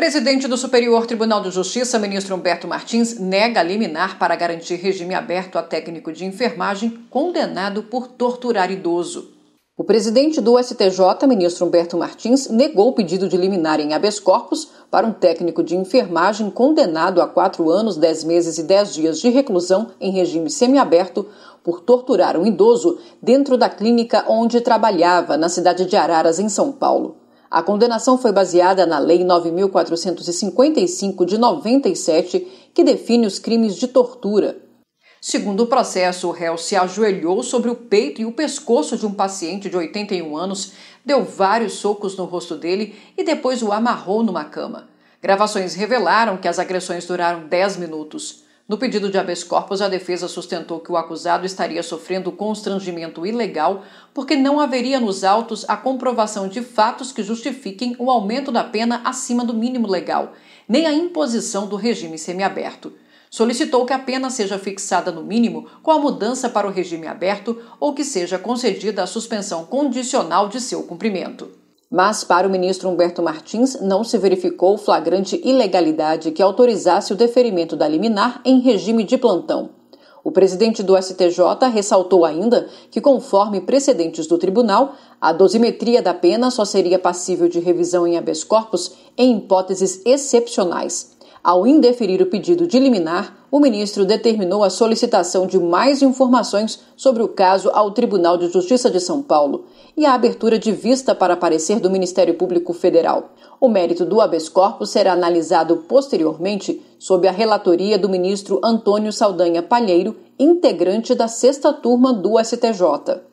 Presidente do Superior Tribunal de Justiça, ministro Humberto Martins, nega liminar para garantir regime aberto a técnico de enfermagem condenado por torturar idoso. O presidente do STJ, ministro Humberto Martins, negou o pedido de liminar em habeas corpus para um técnico de enfermagem condenado a quatro anos, dez meses e dez dias de reclusão em regime semiaberto por torturar um idoso dentro da clínica onde trabalhava, na cidade de Araras, em São Paulo. A condenação foi baseada na Lei 9455 de 97, que define os crimes de tortura. Segundo o processo, o réu se ajoelhou sobre o peito e o pescoço de um paciente de 81 anos, deu vários socos no rosto dele e depois o amarrou numa cama. Gravações revelaram que as agressões duraram 10 minutos. No pedido de habeas corpus, a defesa sustentou que o acusado estaria sofrendo constrangimento ilegal porque não haveria nos autos a comprovação de fatos que justifiquem o aumento da pena acima do mínimo legal, nem a imposição do regime semiaberto. Solicitou que a pena seja fixada no mínimo com a mudança para o regime aberto ou que seja concedida a suspensão condicional de seu cumprimento. Mas, para o ministro Humberto Martins, não se verificou flagrante ilegalidade que autorizasse o deferimento da liminar em regime de plantão. O presidente do STJ ressaltou ainda que, conforme precedentes do tribunal, a dosimetria da pena só seria passível de revisão em habeas corpus em hipóteses excepcionais. Ao indeferir o pedido de liminar, o ministro determinou a solicitação de mais informações sobre o caso ao Tribunal de Justiça de São Paulo e a abertura de vista para parecer do Ministério Público Federal. O mérito do habeas corpus será analisado posteriormente sob a relatoria do ministro Antônio Saldanha Palheiro, integrante da sexta turma do STJ.